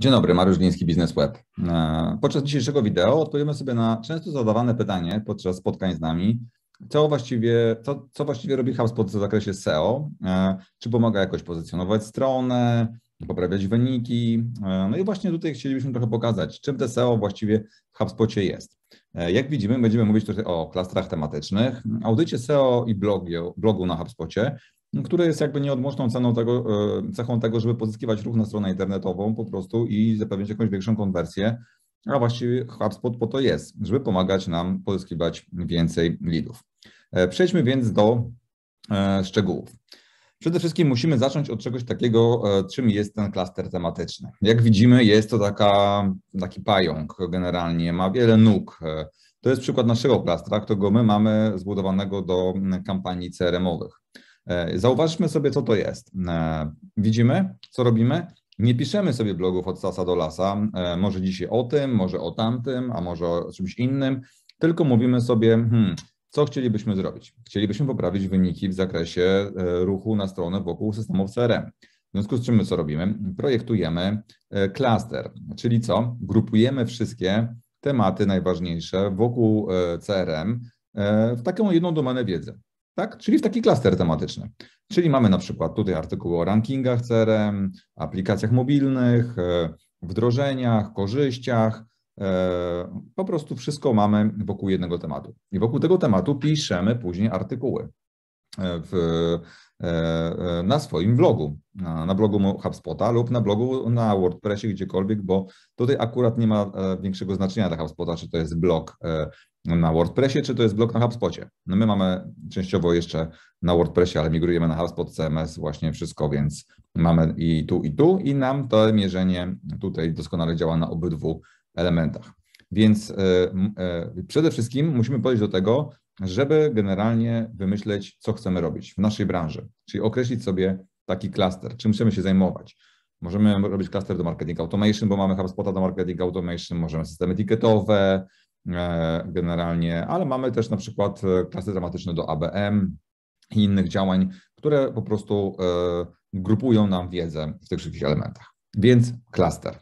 Dzień dobry, Mariusz Gliński, Biznes Web. E, podczas dzisiejszego wideo odpowiemy sobie na często zadawane pytanie podczas spotkań z nami, co właściwie, co, co właściwie robi HubSpot w zakresie SEO, e, czy pomaga jakoś pozycjonować stronę, poprawiać wyniki. E, no i właśnie tutaj chcielibyśmy trochę pokazać, czym te SEO właściwie w HubSpocie jest. Jak widzimy, będziemy mówić tutaj o klastrach tematycznych, audycie SEO i blogu, blogu na HubSpocie, Mhm. które jest jakby nieodłączną ceną tego, e, cechą tego, żeby pozyskiwać ruch na stronę internetową po prostu i zapewnić jakąś większą konwersję. A właściwie HubSpot po to jest, żeby pomagać nam pozyskiwać więcej leadów. E, przejdźmy więc do e, szczegółów. Przede wszystkim musimy zacząć od czegoś takiego, czym jest ten klaster tematyczny. Jak widzimy, jest to taka, taki pająk generalnie, ma wiele nóg. To jest przykład naszego klastra, którego my mamy zbudowanego do kampanii CRM-owych. E, zauważmy sobie, co to jest. E, widzimy, co robimy? Nie piszemy sobie blogów od sasa do lasa, e, może dzisiaj o tym, może o tamtym, a może o czymś innym, tylko mówimy sobie, hmm, co chcielibyśmy zrobić? Chcielibyśmy poprawić wyniki w zakresie ruchu na stronę wokół systemów CRM. W związku z czym my co robimy? Projektujemy klaster, czyli co? Grupujemy wszystkie tematy najważniejsze wokół CRM w taką jedną domenę wiedzy. Tak? Czyli w taki klaster tematyczny. Czyli mamy na przykład tutaj artykuły o rankingach CRM, aplikacjach mobilnych, e, wdrożeniach, korzyściach. E, po prostu wszystko mamy wokół jednego tematu. I wokół tego tematu piszemy później artykuły e, w E, e, na swoim blogu, na blogu HubSpota lub na blogu na WordPressie, gdziekolwiek, bo tutaj akurat nie ma e, większego znaczenia dla HubSpota, czy to jest blog na WordPressie, czy to jest blog na HubSpocie. No my mamy częściowo jeszcze na WordPressie, ale migrujemy na HubSpot, CMS, właśnie wszystko, więc mamy i tu, i tu i nam to mierzenie tutaj doskonale działa na obydwu elementach. Więc przede wszystkim musimy podejść do tego, żeby generalnie wymyśleć, co chcemy robić w naszej branży, czyli określić sobie taki klaster, czym chcemy się zajmować. Możemy robić klaster do marketing automation, bo mamy HubSpota do marketing automation, możemy systemy etykietowe e, generalnie, ale mamy też na przykład e, klasy tematyczne do ABM i innych działań, które po prostu e, grupują nam wiedzę w tych wszystkich elementach. Więc klaster.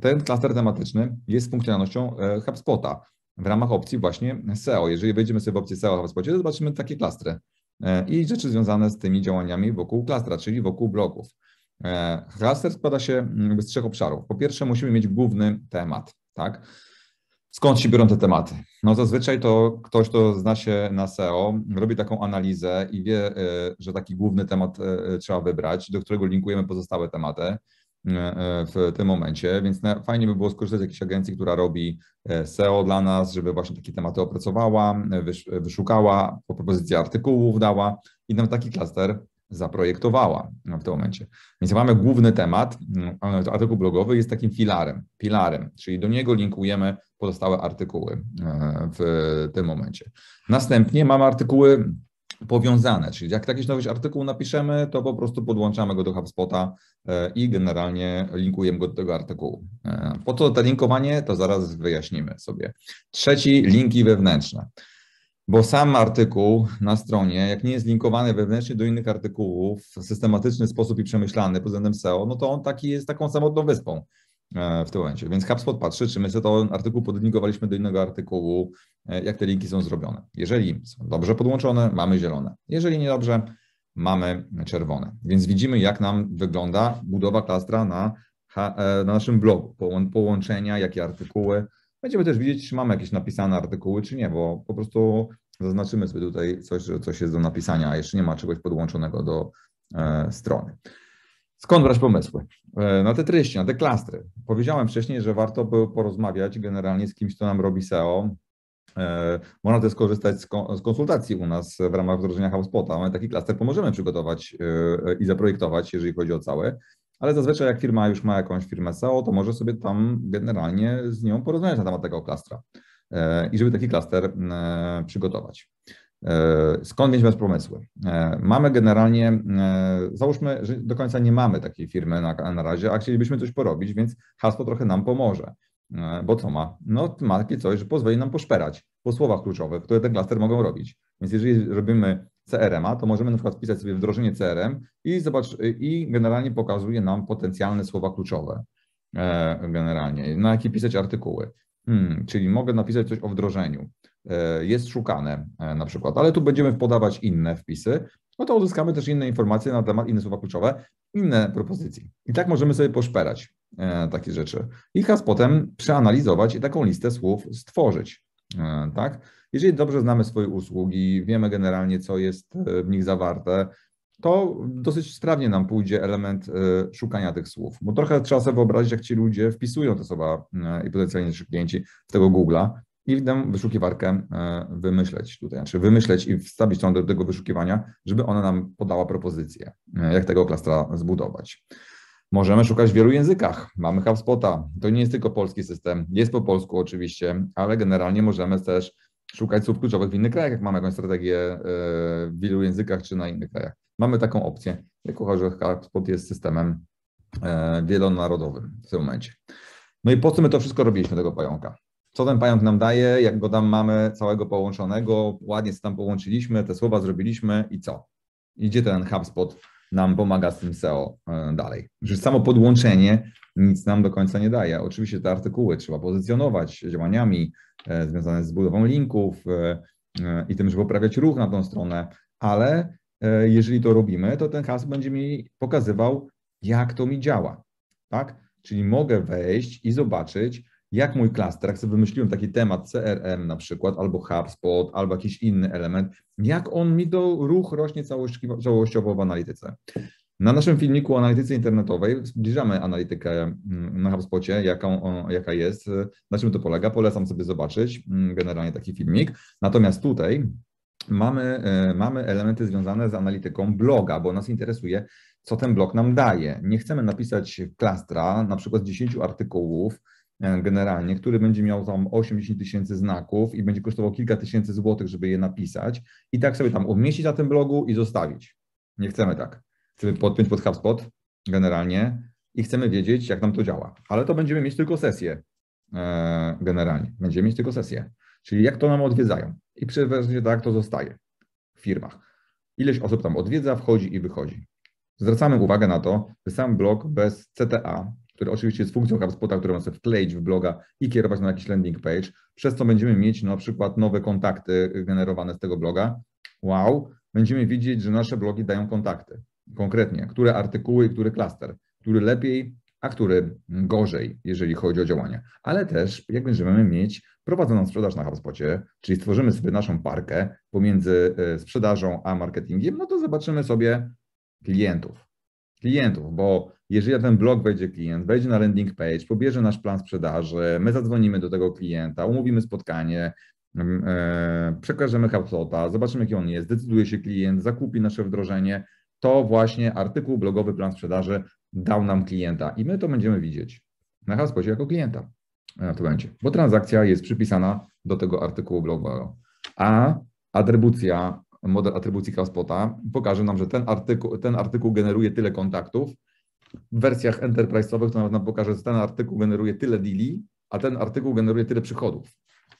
Ten klaster tematyczny jest funkcjonalnością HubSpota w ramach opcji właśnie SEO. Jeżeli wejdziemy sobie w opcję SEO w spocie, to zobaczymy takie klastry e, i rzeczy związane z tymi działaniami wokół klastra, czyli wokół bloków. Klaster e, składa się mm, z trzech obszarów. Po pierwsze, musimy mieć główny temat, tak? Skąd się biorą te tematy? No zazwyczaj to ktoś, kto zna się na SEO, robi taką analizę i wie, e, że taki główny temat trzeba wybrać, do którego linkujemy pozostałe tematy. E, w tym momencie, więc fajnie by było skorzystać z jakiejś agencji, która robi e, SEO dla nas, żeby właśnie takie tematy opracowała, e, wyszukała, po propozycji artykułów dała i nam taki klaster zaprojektowała w tym momencie. Więc mamy główny temat, mm, artykuł blogowy jest takim filarem, pilarem, czyli do niego linkujemy pozostałe artykuły w tym momencie. Następnie mamy artykuły powiązane. Czyli jak jakiś nowy artykuł napiszemy, to po prostu podłączamy go do HubSpota e, i generalnie linkujemy go do tego artykułu. E, po co to linkowanie, to zaraz wyjaśnimy sobie. Trzeci, linki wewnętrzne. Bo sam artykuł na stronie, jak nie jest linkowany wewnętrznie do innych artykułów w systematyczny sposób i przemyślany pod względem SEO, no to on taki jest taką samotną wyspą. E, w tym momencie. Więc HubSpot patrzy, czy my sobie ten artykuł podlinkowaliśmy do innego artykułu, e, jak te linki są zrobione. Jeżeli są dobrze podłączone, mamy zielone. Jeżeli niedobrze, mamy czerwone. Więc widzimy, jak nam wygląda budowa klastra na, e, na naszym blogu, połączenia, jakie artykuły. Będziemy też widzieć, czy mamy jakieś napisane artykuły, czy nie, bo po prostu zaznaczymy sobie tutaj coś, że coś jest do napisania, a jeszcze nie ma czegoś podłączonego do strony. Skąd brać pomysły? E, na te treści, na te klastry. Powiedziałem wcześniej, że warto by porozmawiać generalnie z kimś, kto nam robi SEO. E, można też skorzystać z konsultacji u nas w ramach wdrożenia HubSpota. Mamy taki klaster, pomożemy przygotować e, i zaprojektować, jeżeli chodzi o całe. Ale zazwyczaj jak firma już ma jakąś firmę SEO, to może sobie tam generalnie z nią porozmawiać na temat tego klastra i żeby taki klaster przygotować. E, skąd bez pomysły? E, mamy generalnie, e, załóżmy, że do końca nie mamy takiej firmy na, na razie, a chcielibyśmy coś porobić, więc hasło trochę nam pomoże. Bo co ma? No ma takie coś, że pozwoli nam poszperać po słowach kluczowych, które ten klaster mogą robić. Więc jeżeli robimy CRM-a, to możemy na przykład wpisać sobie wdrożenie CRM i zobacz, i generalnie pokazuje nam potencjalne słowa kluczowe generalnie, na jakie pisać artykuły. Hmm, czyli mogę napisać coś o wdrożeniu. E, jest szukane e, na przykład, ale tu będziemy podawać inne wpisy, no to uzyskamy też inne informacje na temat, inne słowa kluczowe, inne propozycje. I tak możemy sobie poszperać e, takie rzeczy. I has potem przeanalizować i taką listę słów stworzyć. Tak? Jeżeli dobrze znamy swoje usługi, wiemy generalnie, co jest w nich zawarte, to dosyć sprawnie nam pójdzie element szukania tych słów. Bo trochę trzeba sobie wyobrazić, jak ci ludzie wpisują te słowa i potencjalnie nasi klienci w tego Google'a, i tę wyszukiwarkę e, wymyśleć tutaj, znaczy wymyśleć i wstawić tą do tego wyszukiwania, żeby ona nam podała propozycję, e, jak tego klastra zbudować. Możemy szukać w wielu językach. Mamy HubSpota. To nie jest tylko polski system. Jest po polsku oczywiście, ale generalnie możemy też szukać słów kluczowych w innych krajach, jak mamy jakąś strategię e, w wielu językach czy na innych krajach. Mamy taką opcję. uważam, że HubSpot jest systemem wielonarodowym w tym momencie. No i po co my to wszystko robiliśmy, tego pająka? co ten pająk nam daje, jak go tam mamy całego połączonego, ładnie co tam połączyliśmy, te słowa zrobiliśmy i co? Idzie ten HubSpot nam pomaga z tym SEO e, dalej? Że samo podłączenie nic nam do końca nie daje. Oczywiście te artykuły trzeba pozycjonować działaniami e, związane z budową linków e, i tym, żeby poprawiać ruch na tą stronę, ale jeżeli to robimy, to ten hubspot będzie mi pokazywał, jak to mi działa. Tak? Czyli mogę wejść i zobaczyć, jak mój klaster, jak sobie wymyśliłem taki temat CRM na przykład, albo HubSpot, albo jakiś inny element, jak on mi do ruch rośnie całościowo w analityce. Na naszym filmiku o analityce internetowej zbliżamy analitykę mm, na HubSpocie, jaką, jaka jest, na czym to polega. Polecam sobie zobaczyć mm, generalnie taki filmik. Natomiast tutaj mamy, e, mamy elementy związane z analityką bloga, bo nas interesuje, co ten blog nam daje. Nie chcemy napisać klastra, na przykład 10 artykułów, E, generalnie, który będzie miał tam 80 tysięcy znaków i będzie kosztował kilka tysięcy złotych, żeby je napisać i tak sobie tam umieścić na tym blogu i zostawić. Nie chcemy tak. Chcemy podpiąć pod HubSpot generalnie i chcemy wiedzieć, jak nam to działa. Ale to będziemy mieć tylko sesję e, generalnie. Będziemy mieć tylko sesję. Czyli jak to nam odwiedzają. I przeważnie tak to zostaje w firmach. Ileś osób tam odwiedza, wchodzi i wychodzi. Zwracamy uwagę na to, że sam blog bez CTA, który oczywiście jest funkcją HubSpota, którą chcę wkleić w bloga i kierować na jakiś landing page, przez co będziemy mieć na przykład nowe kontakty generowane z tego bloga. Wow, będziemy widzieć, że nasze blogi dają kontakty. Konkretnie, które artykuły, który klaster, który lepiej, a który gorzej, jeżeli chodzi o działania. Ale też, jak będziemy mieć prowadzoną sprzedaż na HubSpocie, czyli stworzymy sobie naszą parkę pomiędzy e, sprzedażą a marketingiem, no to zobaczymy sobie klientów. Klientów, bo jeżeli na ten blog wejdzie klient, wejdzie na landing page, pobierze nasz plan sprzedaży, my zadzwonimy do tego klienta, umówimy spotkanie, mm, e, przekażemy HubSpota, zobaczymy jaki on jest, decyduje się klient, zakupi nasze wdrożenie, to właśnie artykuł blogowy plan sprzedaży dał nam klienta i my to będziemy widzieć na HubSpocie jako klienta w tym momencie, bo transakcja jest przypisana do tego artykułu blogowego, a atrybucja, model atrybucji HubSpota pokaże nam, że ten artykuł, ten artykuł generuje tyle kontaktów, w wersjach enterprise'owych, to nawet nam pokaże, że ten artykuł generuje tyle deali, a ten artykuł generuje tyle przychodów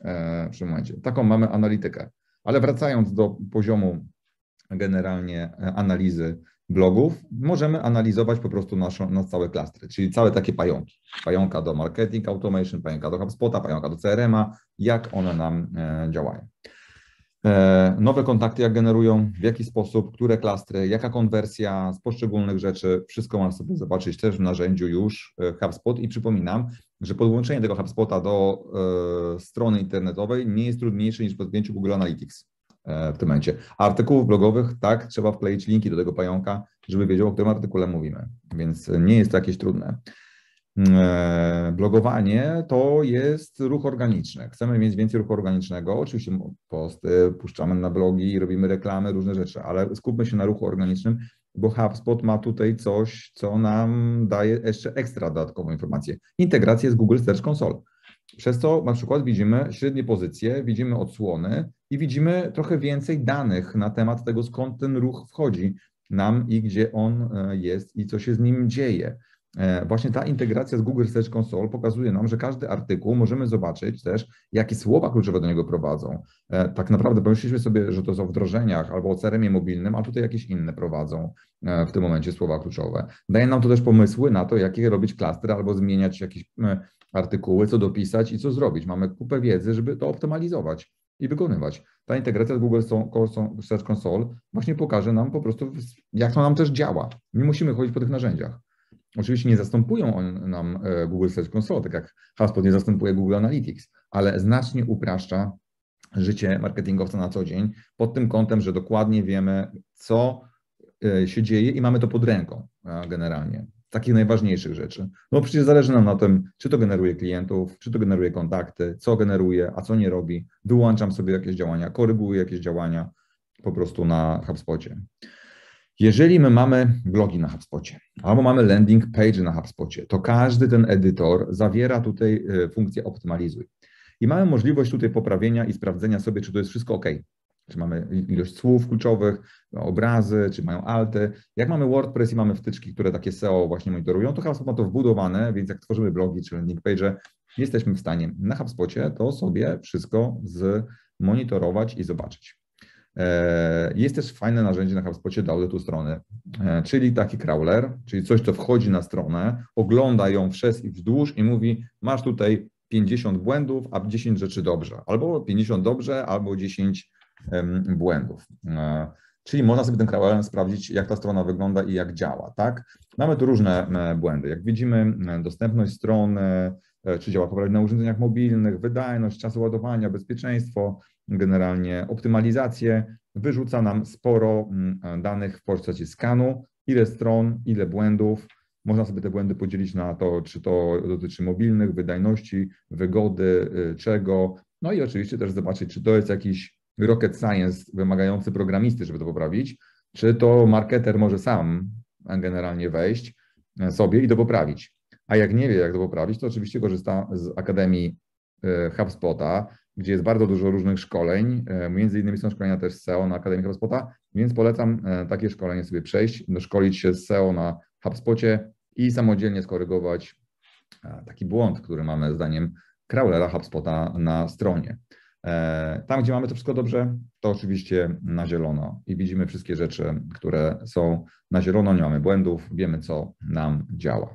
e, w tym momencie. Taką mamy analitykę. Ale wracając do poziomu generalnie e, analizy blogów, możemy analizować po prostu naszą, nasz całe klastry, czyli całe takie pająki. Pająka do marketing automation, pająka do HubSpota, pająka do CRM-a, jak one nam e, działają. E, nowe kontakty jak generują, w jaki sposób, które klastry, jaka konwersja z poszczególnych rzeczy, wszystko można sobie zobaczyć też w narzędziu już e, HubSpot i przypominam, że podłączenie tego HubSpota do e, strony internetowej nie jest trudniejsze niż podpięciu Google Analytics w tym momencie. Artykułów blogowych, tak, trzeba wkleić linki do tego pająka, żeby wiedział, o którym artykule mówimy, więc nie jest to jakieś trudne. Mm, e, blogowanie to jest ruch organiczny. Chcemy mieć więcej ruchu organicznego. Oczywiście posty puszczamy na blogi, robimy reklamy, różne rzeczy, ale skupmy się na ruchu organicznym, bo HubSpot ma tutaj coś, co nam daje jeszcze ekstra dodatkową informację. Integrację z Google Search Console. Przez to na przykład widzimy średnie pozycje, widzimy odsłony i widzimy trochę więcej danych na temat tego, skąd ten ruch wchodzi nam i gdzie on e, jest i co się z nim dzieje. E, właśnie ta integracja z Google Search Console pokazuje nam, że każdy artykuł możemy zobaczyć też, jakie słowa kluczowe do niego prowadzą. E, tak naprawdę pomyśleliśmy sobie, że to są wdrożeniach albo o crm mobilnym, a tutaj jakieś inne prowadzą e, w tym momencie słowa kluczowe. Daje nam to też pomysły na to, jakie robić klastry albo zmieniać jakieś artykuły, co dopisać i co zrobić. Mamy kupę wiedzy, żeby to optymalizować i wykonywać. Ta integracja z Google Search Console właśnie pokaże nam po prostu, jak to nam też działa. Nie musimy chodzić po tych narzędziach. Oczywiście nie zastępują on nam e, Google Search Console, tak jak HubSpot nie zastępuje Google Analytics, ale znacznie upraszcza życie marketingowca na co dzień pod tym kątem, że dokładnie wiemy, co e, się dzieje i mamy to pod ręką generalnie. Takich najważniejszych rzeczy. No przecież zależy nam na tym, czy to generuje klientów, czy to generuje kontakty, co generuje, a co nie robi. Wyłączam sobie jakieś działania, koryguję jakieś działania po prostu na HubSpotcie. Jeżeli my mamy blogi na HubSpocie albo mamy landing page na HubSpocie, to każdy ten edytor zawiera tutaj e, funkcję optymalizuj. I mamy możliwość tutaj poprawienia i sprawdzenia sobie, czy to jest wszystko ok. Czy mamy ilość słów kluczowych, obrazy, czy mają alty. Jak mamy WordPress i mamy wtyczki, które takie SEO właśnie monitorują, to HubSpot ma to wbudowane, więc jak tworzymy blogi czy landing page, jesteśmy w stanie na HubSpocie to sobie wszystko zmonitorować i zobaczyć. E, jest też fajne narzędzie na HubSpocie do audytu strony, e, czyli taki crawler, czyli coś, co wchodzi na stronę, ogląda ją przez i wzdłuż i mówi, masz tutaj 50 błędów, a 10 rzeczy dobrze, albo 50 dobrze, albo 10 błędów. E, czyli można sobie tym crawlerem sprawdzić, jak ta strona wygląda i jak działa, tak? Mamy tu różne błędy. Jak widzimy, dostępność strony, E, czy działa poprawnie na urządzeniach mobilnych, wydajność, czas ładowania, bezpieczeństwo, generalnie optymalizację, wyrzuca nam sporo mm, e, danych w postaci skanu, ile stron, ile błędów. Można sobie te błędy podzielić na to, czy to dotyczy mobilnych, wydajności, wygody, e, czego. No i oczywiście też zobaczyć, czy to jest jakiś rocket science wymagający programisty, żeby to poprawić, czy to marketer może sam generalnie wejść sobie i to poprawić. A jak nie wie, jak to poprawić, to oczywiście korzysta z Akademii e, HubSpota, gdzie jest bardzo dużo różnych szkoleń. E, między innymi są szkolenia też SEO na Akademii HubSpota, więc polecam e, takie szkolenie sobie przejść, no, szkolić się z SEO na HubSpocie i samodzielnie skorygować taki błąd, który mamy zdaniem crawlera HubSpota na stronie. Tam, gdzie mamy to wszystko dobrze, to oczywiście na zielono i widzimy wszystkie rzeczy, które są na zielono, nie mamy błędów, wiemy, co nam działa.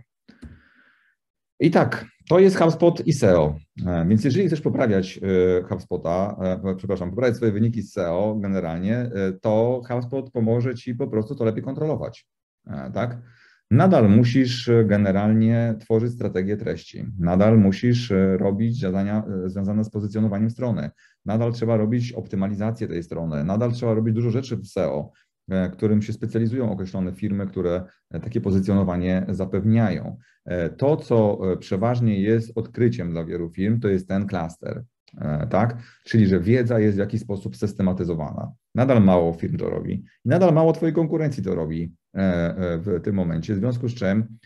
I tak, to jest HubSpot i SEO. E, więc jeżeli chcesz poprawiać e, HubSpota, e, przepraszam, poprawiać swoje wyniki z SEO generalnie, to HubSpot pomoże ci po prostu to lepiej kontrolować. Tak? Nadal musisz generalnie tworzyć strategię treści, nadal musisz robić zadania związane z pozycjonowaniem strony, nadal trzeba robić optymalizację tej strony, nadal trzeba robić dużo rzeczy w SEO, E, którym się specjalizują określone firmy, które e, takie pozycjonowanie zapewniają. E, to, co przeważnie jest odkryciem dla wielu firm, to jest ten klaster, tak? Czyli, że wiedza jest w jakiś sposób systematyzowana. Nadal mało firm to robi nadal mało Twojej konkurencji to robi w tym momencie, w związku z czym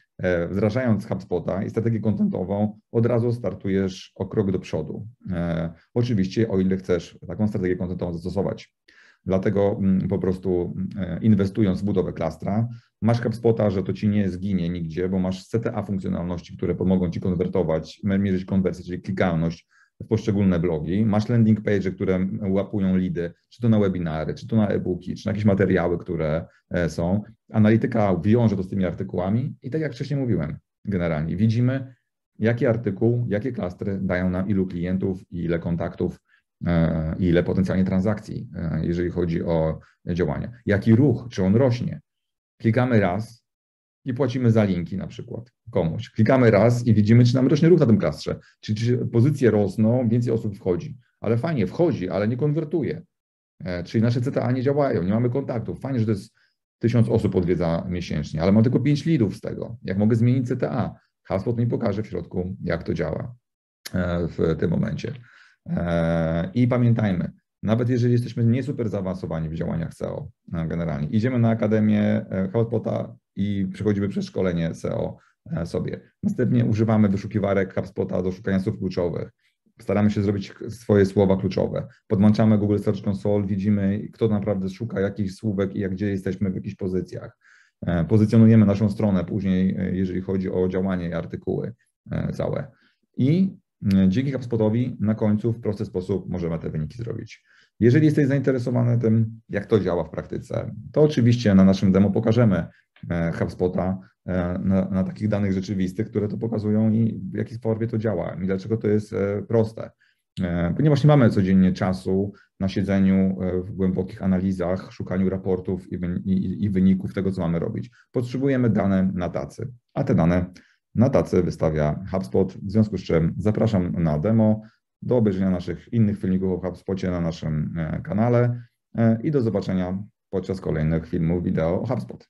wdrażając HubSpota i strategię kontentową, od razu startujesz o krok do przodu. Oczywiście, o ile chcesz taką strategię kontentową zastosować. Dlatego mm, po prostu e, inwestując w budowę klastra, masz HubSpota, że to ci nie zginie nigdzie, bo masz CTA funkcjonalności, które pomogą ci konwertować, mierzyć konwersję, czyli klikalność w poszczególne blogi, masz landing page, które łapują lidy, czy to na webinary, czy to na e-booki, czy na jakieś materiały, które e, są. Analityka wiąże to z tymi artykułami i tak jak wcześniej mówiłem, generalnie widzimy, jaki artykuł, jakie klastry dają nam ilu klientów i ile kontaktów E, ile potencjalnie transakcji, e, jeżeli chodzi o działania. Jaki ruch, czy on rośnie. Klikamy raz i płacimy za linki na przykład komuś. Klikamy raz i widzimy, czy nam rośnie ruch na tym klastrze, czy, czy pozycje rosną, więcej osób wchodzi. Ale fajnie, wchodzi, ale nie konwertuje. E, czyli nasze CTA nie działają, nie mamy kontaktów. Fajnie, że to jest tysiąc osób odwiedza miesięcznie, ale mam tylko pięć lidów z tego. Jak mogę zmienić CTA? Hasło to mi pokaże w środku, jak to działa w tym momencie. E, I pamiętajmy, nawet jeżeli jesteśmy nie super zaawansowani w działaniach SEO e, generalnie, idziemy na Akademię e, HubSpota i przechodzimy przez szkolenie SEO sobie. Następnie używamy wyszukiwarek HubSpota do szukania słów kluczowych. Staramy się zrobić swoje słowa kluczowe. Podłączamy Google Search Console, widzimy, kto naprawdę szuka jakich słówek i jak gdzie jesteśmy w jakichś pozycjach. Pozycjonujemy naszą stronę później, jeżeli chodzi o działanie i artykuły całe. I Dzięki HubSpotowi na końcu w prosty sposób możemy te wyniki zrobić. Jeżeli jesteś zainteresowany tym, jak to działa w praktyce, to oczywiście na naszym demo pokażemy HubSpota e, e, na, na takich danych rzeczywistych, które to pokazują i w jaki formie to działa i dlaczego to jest e, proste. Ponieważ nie mamy codziennie czasu na siedzeniu w głębokich analizach, szukaniu raportów i, i, i wyników tego, co mamy robić. Potrzebujemy dane na tacy, a te dane na tacy wystawia HubSpot, w związku z czym zapraszam na demo, do obejrzenia naszych innych filmików o HubSpocie na naszym e, kanale e, i do zobaczenia podczas kolejnych filmów wideo o HubSpot.